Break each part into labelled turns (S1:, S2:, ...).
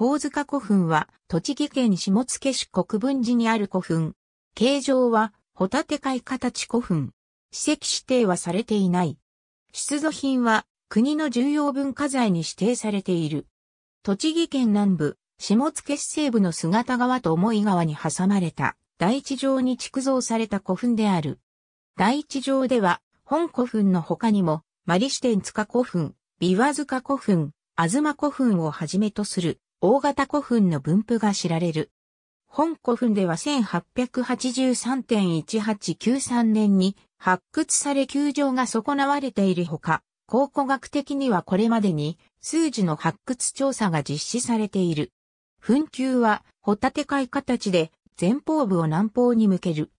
S1: 神塚古墳は、栃木県下野市国分寺にある古墳。形状は、ホタテ貝形古墳。史跡指定はされていない。出土品は、国の重要文化財に指定されている。栃木県南部、下野市西部の姿川と思い川に挟まれた、第一条に築造された古墳である。第一条では、本古墳の他にも、マリシテン塚古墳、ビワ塚古墳、マ古墳をはじめとする大型古墳の分布が知られる。本古墳では1883.1893年に発掘され球場が損なわれているほか、考古学的にはこれまでに数字の発掘調査が実施されている。墳丘はホタテ貝形で前方部を南方に向ける。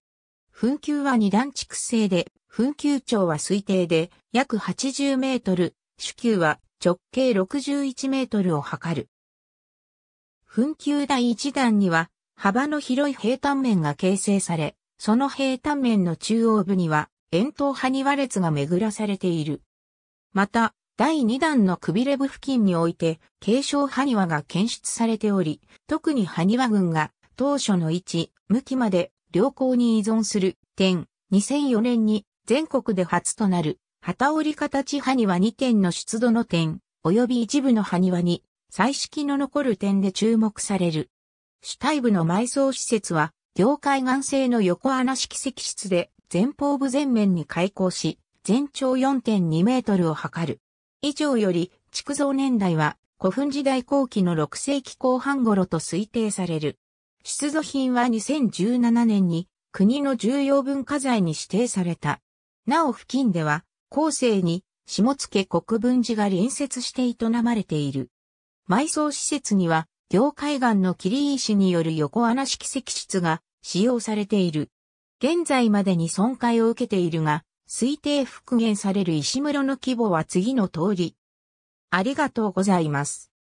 S1: 墳丘は二段築成で、墳丘長は推定で約80メートル、主丘は直径61メートルを測る。墳丘第1段には、幅の広い平坦面が形成され、その平坦面の中央部には、円筒埴輪列が巡らされている。また、第2段のくびれ部付近において、継承埴輪が検出されており、特に埴輪群が当初の位置、向きまで良好に依存する点、2004年に全国で初となる、旗折り形埴輪2点の出土の点、及び一部の埴輪に彩色の残る点で注目される。主体部の埋葬施設は、業界岩製の横穴式石室で、前方部前面に開口し、全長4.2メートルを測る。以上より、築造年代は、古墳時代後期の6世紀後半頃と推定される。出土品は2017年に、国の重要文化財に指定された。なお付近では、後世に、下野国分寺が隣接して営まれている。埋葬施設には、業海岸の霧石による横穴式石室が使用されている。現在までに損壊を受けているが、推定復元される石室の規模は次の通り。ありがとうございます。